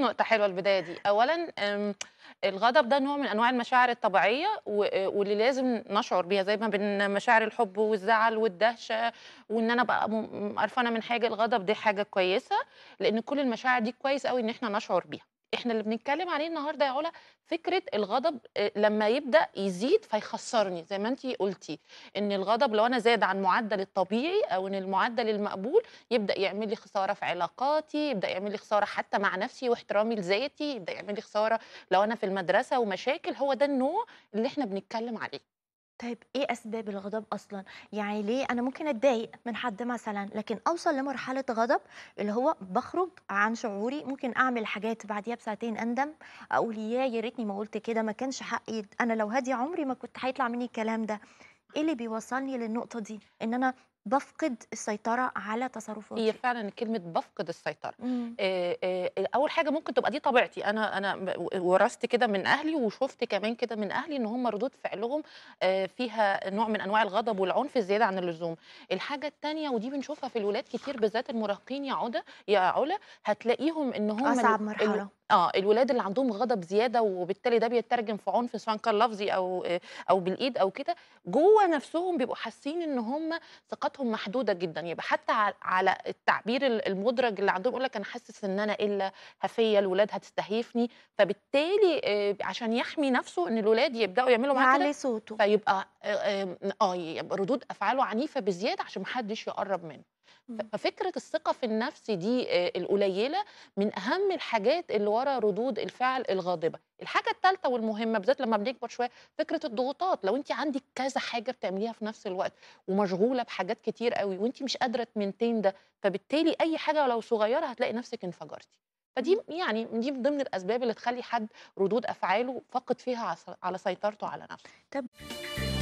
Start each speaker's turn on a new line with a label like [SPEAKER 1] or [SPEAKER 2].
[SPEAKER 1] نقطه حلوه البدايه دي اولا الغضب ده نوع من انواع المشاعر الطبيعيه واللي لازم نشعر بيها زي ما بين مشاعر الحب والزعل والدهشه وان انا بقى قرفانه من حاجه الغضب دي حاجه كويسه لان كل المشاعر دي كويس قوي ان احنا نشعر بيها احنا اللي بنتكلم عليه النهارده يا علا فكره الغضب آه، لما يبدا يزيد فيخسرني زي ما انت قلتي ان الغضب لو انا زاد عن معدل الطبيعي او ان المعدل المقبول يبدا يعمل لي خساره في علاقاتي يبدا يعمل لي خساره حتى مع نفسي واحترامي لذاتي يبدا يعمل لي خساره لو انا في المدرسه ومشاكل هو ده النوع اللي احنا بنتكلم
[SPEAKER 2] عليه طيب ايه اسباب الغضب اصلا يعني ليه انا ممكن اتضايق من حد مثلا لكن اوصل لمرحله غضب اللي هو بخرج عن شعوري ممكن اعمل حاجات بعديها بساعتين اندم اقول يا يا ريتني ما قلت كده ما كانش حقي انا لو هادي عمري ما كنت هيطلع مني الكلام ده ايه اللي بيوصلني للنقطه دي ان انا بفقد السيطره على تصرفاتي هي
[SPEAKER 1] فعلا كلمه بفقد السيطره امم.
[SPEAKER 2] اول حاجه ممكن تبقى دي
[SPEAKER 1] طبيعتي انا انا ورثت كده من اهلي وشفت كمان كده من اهلي ان هم ردود فعلهم فيها نوع من انواع الغضب والعنف الزياده عن اللزوم الحاجه الثانيه ودي بنشوفها في الولاد كتير بالذات المراهقين يا عودة يا علا هتلاقيهم ان هم اصعب مرحله اه الولاد اللي عندهم غضب زياده وبالتالي ده بيترجم في عنف سواء كان لفظي او آه، او بالايد او كده جوه نفسهم بيبقوا حاسين ان هم ثقتهم محدوده جدا يبقى حتى على التعبير المدرج اللي عندهم يقول لك انا حاسس ان انا الا هفيه الولاد هتستهيفني فبالتالي آه، عشان يحمي نفسه ان الولاد يبداوا يعملوا معاه كده صوته فيبقى آه،, اه يبقى ردود افعاله عنيفه بزياده عشان ما حدش يقرب منه ففكره الثقه في النفس دي آه، القليله من اهم الحاجات اللي ورا ردود الفعل الغاضبه الحاجه الثالثه والمهمه بالذات لما بنكبر شويه فكره الضغوطات لو انت عندك كذا حاجه بتعمليها في نفس الوقت ومشغوله بحاجات كتير قوي وانت مش قادره تمنتين ده فبالتالي اي حاجه ولو صغيره هتلاقي نفسك انفجرتي فدي يعني دي من ضمن الاسباب اللي تخلي حد ردود افعاله فقد فيها على سيطرته على نفسه